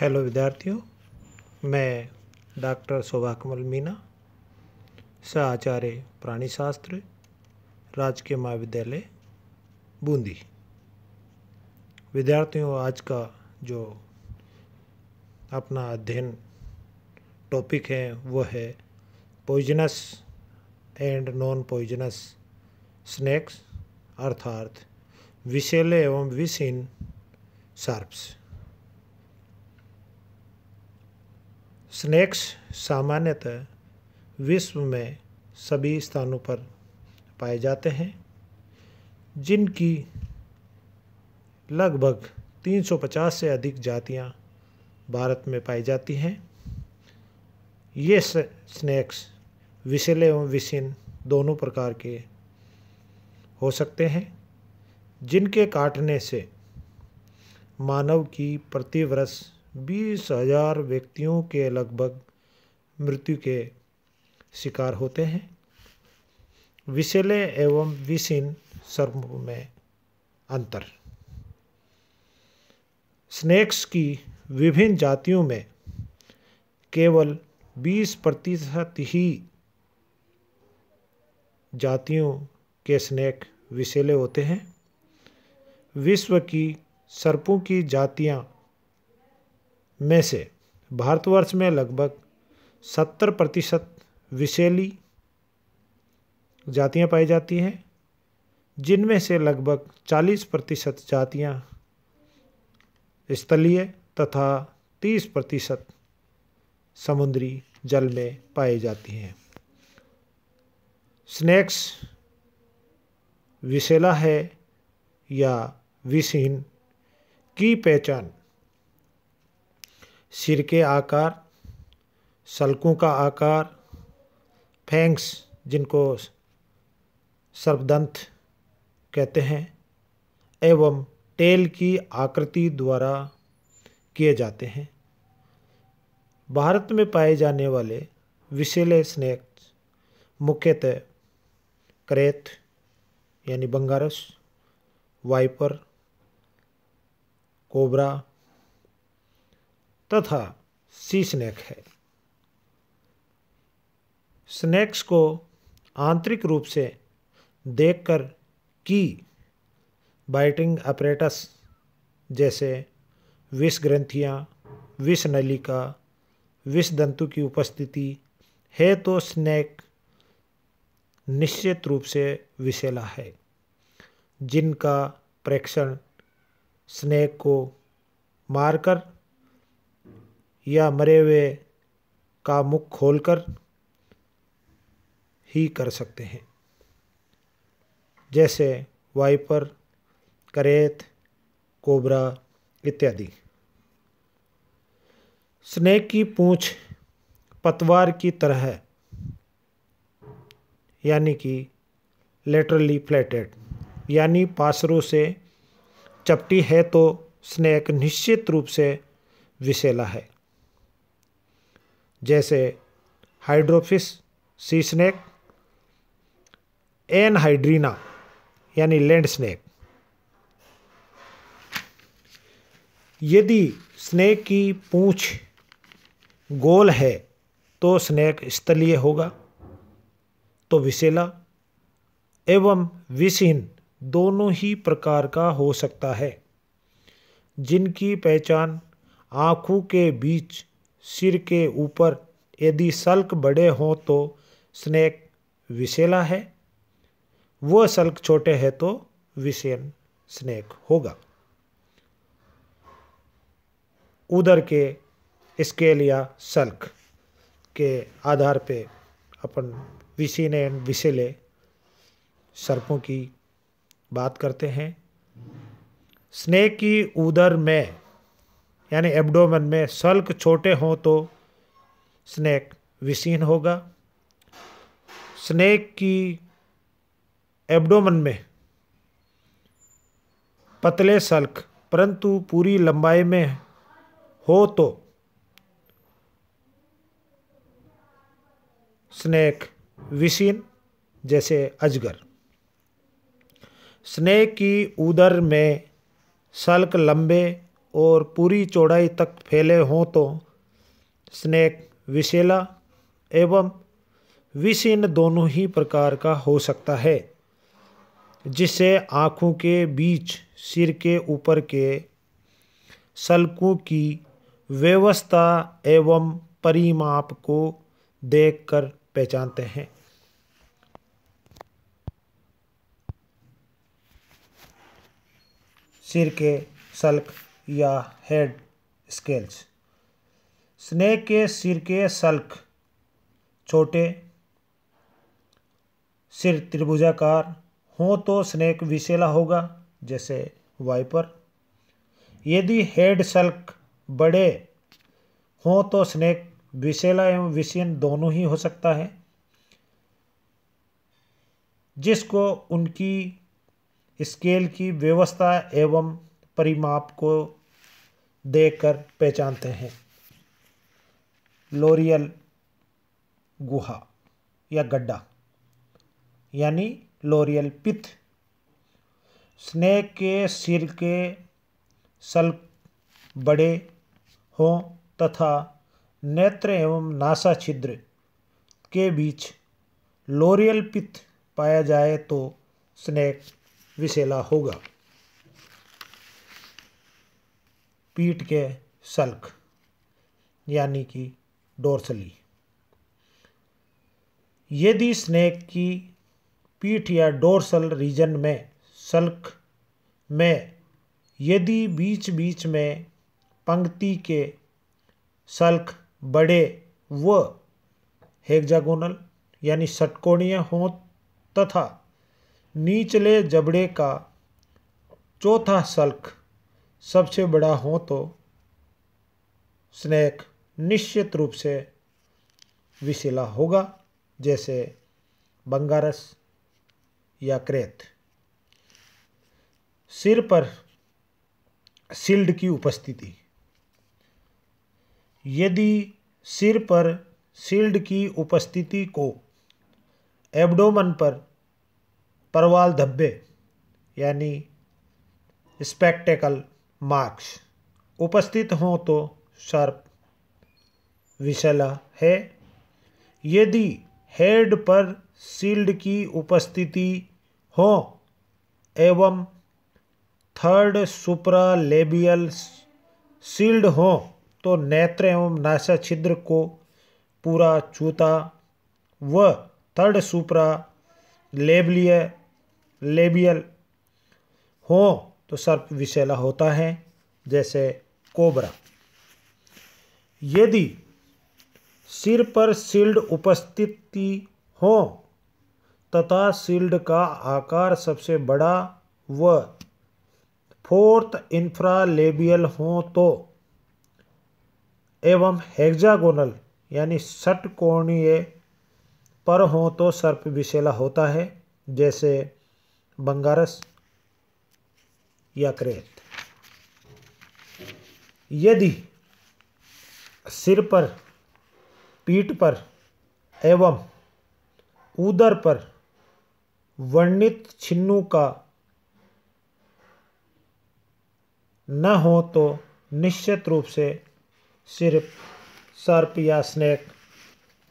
hello विद्यार्थियों मैं doctor शोभा कमल मीना प्राणी प्राणीशास्त्र राजकीय महाविद्यालय बूंदी विद्यार्थियों आज का जो अपना अध्ययन टॉपिक है वो है poisonous and non poisonous snakes अर्थात विषैले एवं विषहीन सार्प्स स्नैक्स सामान्यतः विश्व में सभी स्थानों पर पाए जाते हैं जिनकी लगभग 350 से अधिक जातियां भारत में पाई जाती हैं ये स्नैक्स विशेल एवं विशिन दोनों प्रकार के हो सकते हैं जिनके काटने से मानव की प्रतिवर्ष बीस हजार व्यक्तियों के लगभग मृत्यु के शिकार होते हैं विषैले एवं विषिन सर्प में अंतर स्नेक्स की विभिन्न जातियों में केवल 20 प्रतिशत ही जातियों के स्नेक विषैले होते हैं विश्व की सर्पों की जातियां में से भारतवर्ष में लगभग सत्तर प्रतिशत विशेली जातियाँ पाई जाती हैं जिनमें से लगभग 40 प्रतिशत जातियाँ स्थलीय तथा 30 प्रतिशत समुद्री जल में पाई जाती हैं स्नैक्स विशेला है या विशीन की पहचान सिर के आकार सलकों का आकार फैंक्स जिनको सर्वदंत कहते हैं एवं टेल की आकृति द्वारा किए जाते हैं भारत में पाए जाने वाले विशेले स्नैक्स मुख्यतः करेत यानी बंगारस वाइपर कोबरा तथा सी स्नैक है स्नैक्स को आंतरिक रूप से देखकर की बाइटिंग अपरेटस जैसे विष ग्रंथियाँ विष नलिका विष दंतु की उपस्थिति है तो स्नैक निश्चित रूप से विषैला है जिनका प्रेक्षण स्नैक को मारकर या मरे हुए का मुख खोलकर ही कर सकते हैं जैसे वाइपर करेत कोबरा इत्यादि स्नेक की पूंछ पतवार की तरह है यानी कि लेटरली फ्लैटेड यानी पासरों से चपटी है तो स्नेक निश्चित रूप से विशेला है जैसे हाइड्रोफिस सी स्नैक एन हाइड्रीना यानी लैंड स्नैक यदि स्नैक की पूंछ गोल है तो स्नैक स्थलीय होगा तो विशेला एवं विषहीन दोनों ही प्रकार का हो सकता है जिनकी पहचान आँखों के बीच सिर के ऊपर यदि शल्क बड़े हों तो स्नेक विशेला है वह शल्क छोटे हैं तो विशेन स्नेक होगा उधर के स्केल या शल्क के आधार पे अपन विशीन एंड विशेले सर्पों की बात करते हैं स्नेक की उदर में यानी एब्डोमन में सल्क छोटे हों तो स्नेक विसीन होगा स्नेक की एब्डोमन में पतले सल्क परंतु पूरी लंबाई में हो तो स्नेक विसीन जैसे अजगर स्नेक की उदर में सल्क लंबे और पूरी चौड़ाई तक फैले हों तो स्नेक विशेला एवं विष इन दोनों ही प्रकार का हो सकता है जिससे आँखों के बीच सिर के ऊपर के सलकों की व्यवस्था एवं परिमाप को देखकर पहचानते हैं सिर के सल्क या हेड स्केल्स स्नेक के सिर के सल्क छोटे सिर त्रिभुजाकार हो तो स्नेक विशेला होगा जैसे वाइपर यदि हेड सल्क बड़े हों तो स्नेक विशेला एवं विशेन दोनों ही हो सकता है जिसको उनकी स्केल की व्यवस्था एवं परिमाप को देखकर पहचानते हैं लोरियल गुहा या गड्ढा यानी लोरियल पिथ स्नेक के सिर के सल बड़े हों तथा नेत्र एवं नासा छिद्र के बीच लोरियल पिथ पाया जाए तो स्नेक विशेला होगा पीठ के सल्क यानी कि डोरसली यदि स्नेक की पीठ या डोरसल रीजन में सल्क में यदि बीच बीच में पंक्ति के सल्क बड़े व हेक्जागोनल यानी षटकोणीय हों तथा निचले जबड़े का चौथा सल्क सबसे बड़ा हो तो स्नैक निश्चित रूप से विशिला होगा जैसे बंगारस या क्रेत सिर पर सिल्ड की उपस्थिति यदि सिर पर सिल्ड की उपस्थिति को एब्डोमन पर परवाल धब्बे यानी स्पेक्टेकल मार्क्स उपस्थित हों तो सर्प विशला है यदि हेड पर शील्ड की उपस्थिति हो एवं थर्ड लेबियल शील्ड हो तो नेत्र एवं नासा छिद्र को पूरा चूता व थर्ड सुप्रा लेबलिय लेबियल हो तो सर्प विषैला होता है जैसे कोबरा यदि सिर पर शील्ड उपस्थिति हो तथा शील्ड का आकार सबसे बड़ा व फोर्थ इंफ्रालेबियल हो तो एवं हेग्जागोनल यानी षटकोणीय पर हो तो सर्प विशेला होता है जैसे बंगारस या क्रेत यदि सिर पर पीठ पर एवं उदर पर वर्णित छिन्नू का न हो तो निश्चित रूप से सिर्फ सर्प या स्नेक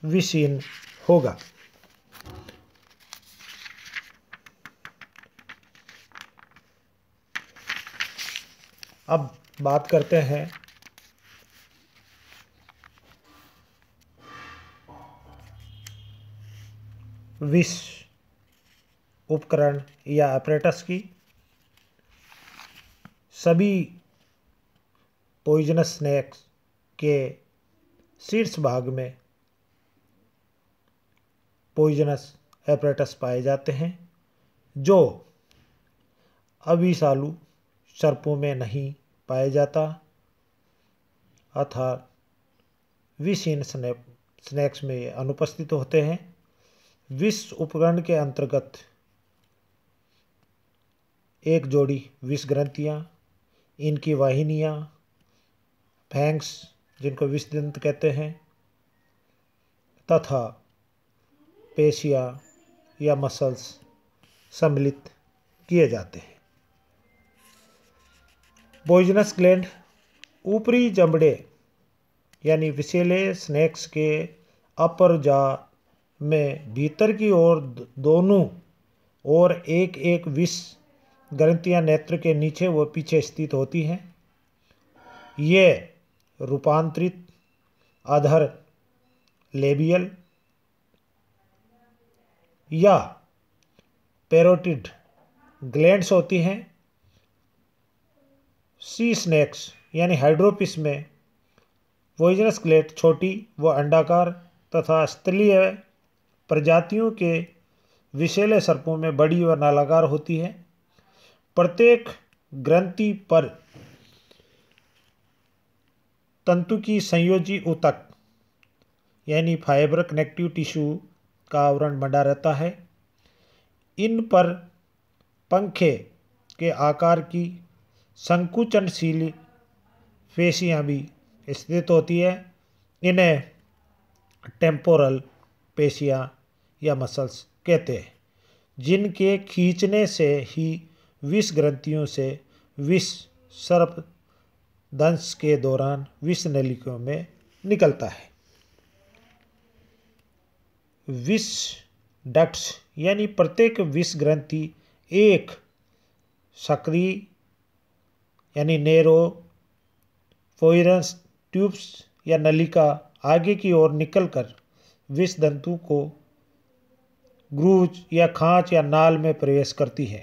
विशीन होगा अब बात करते हैं विश उपकरण या ऑपरेटस की सभी पॉइजनस स्नैक्स के शीर्ष भाग में पॉइजनस एपरेटस पाए जाते हैं जो अभी सालू सर्पों में नहीं पाया जाता अर्थात विषहीन स्नैप स्नैक्स में अनुपस्थित होते हैं विष उपकरण के अंतर्गत एक जोड़ी विष ग्रंथियाँ इनकी वाहिनियाँ फैंक्स जिनको विषदंत कहते हैं तथा पेशियाँ या मसल्स सम्मिलित किए जाते हैं पॉइजनस ग्लैंड ऊपरी जबड़े यानी विशेले स्नैक्स के अपर जा में भीतर की ओर दोनों और एक एक विष ग्रंथियां नेत्र के नीचे व पीछे स्थित होती हैं ये रूपांतरित अधर लेबियल या पेरोटिड ग्लैंड्स होती हैं सी स्नैक्स यानी हाइड्रोपिस में वोजनस क्लेट छोटी व अंडाकार तथा स्थलीय प्रजातियों के विशेले सर्पों में बड़ी व नालाकार होती है प्रत्येक ग्रंथि पर तंतु की संयोजी ऊतक यानी फाइबर कनेक्टिव टिश्यू का आवरण बना रहता है इन पर पंखे के आकार की संकुचनशील पेशियाँ भी स्थित होती है इन्हें टेम्पोरल पेशियाँ या मसल्स कहते हैं जिनके खींचने से ही विष ग्रंथियों से विष सर्प दंश के दौरान विष नलिकों में निकलता है विष डक्ट्स यानी प्रत्येक विष ग्रंथि एक सक्रिय यानी नेरो फोइरस ट्यूब्स या नलिका आगे की ओर निकलकर विष दंतु को ग्रूज या खांच या नाल में प्रवेश करती है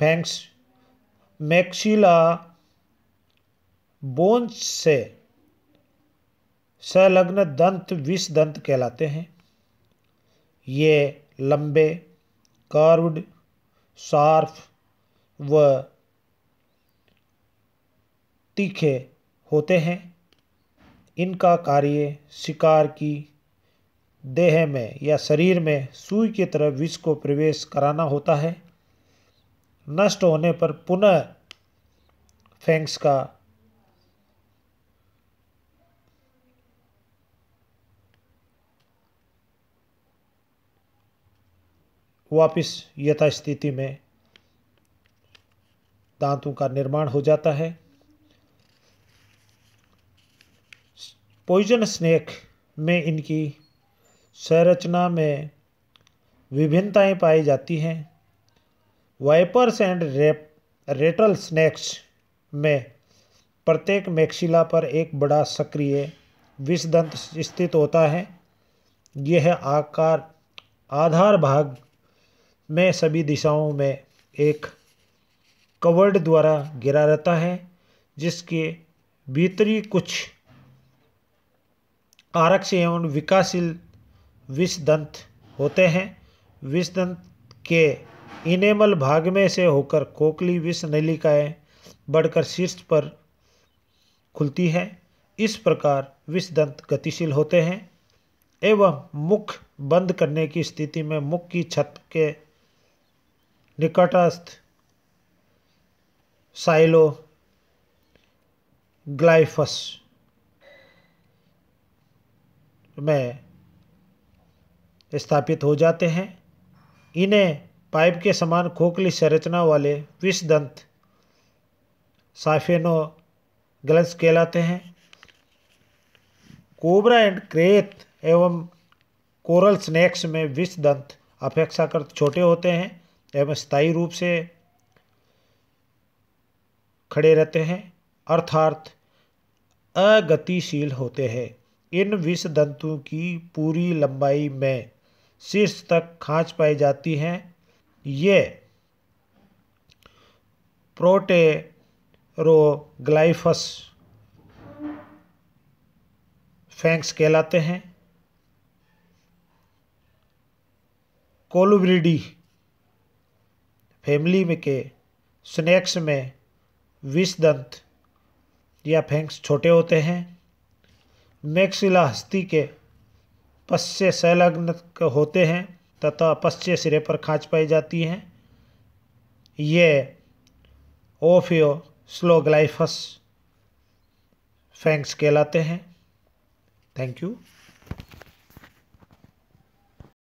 फैंक्स मैक्सिला बोन्स से संलग्न दंत विष दंत कहलाते हैं ये लंबे कर्व्ड शार्फ व तीखे होते हैं इनका कार्य शिकार की देह में या शरीर में सुई की तरह विष को प्रवेश कराना होता है नष्ट होने पर पुनः फैंक्स का वापिस यथास्थिति में दांतों का निर्माण हो जाता है पॉइजन स्नैक में इनकी संरचना में विभिन्नताएं पाई जाती हैं वाइपर्स एंड रेप रेटल स्नैक्स में प्रत्येक मैक्सिला पर एक बड़ा सक्रिय विषदंत स्थित होता है यह आकार आधार भाग में सभी दिशाओं में एक कवर्ड द्वारा गिरा रहता है जिसके भीतरी कुछ कारक से एवं विकासशील विषदंत होते हैं विषदंत के इनेमल भाग में से होकर कोकली विष नलिकाएँ बढ़कर शीर्ष पर खुलती है इस प्रकार विषदंत गतिशील होते हैं एवं मुख बंद करने की स्थिति में मुख की छत के निकटस्थ साइलो ग्लाइफस में स्थापित हो जाते हैं इन्हें पाइप के समान खोखली संरचना वाले विषदंत साफेनो ग्लस कहलाते हैं कोबरा एंड क्रेत एवं कोरल स्नैक्स में विषदंत अपेक्षाकृत छोटे होते हैं एवं स्थायी रूप से खड़े रहते हैं अर्थात अगतिशील होते हैं इन विष दंतों की पूरी लंबाई में शीर्ष तक खाँच पाई जाती हैं ये प्रोटेरोग्लाइफस फैंक्स कहलाते हैं कोलुब्रिडी फैमिली में के स्नैक्स में विषदंत या फैंक्स छोटे होते हैं मैक्सिला हस्ती के पश्चे संलग्न होते हैं तथा पश्चे सिरे पर खाँच पाई जाती हैं ये ओफियो स्लोग्लाइफस फैंक्स कहलाते हैं थैंक यू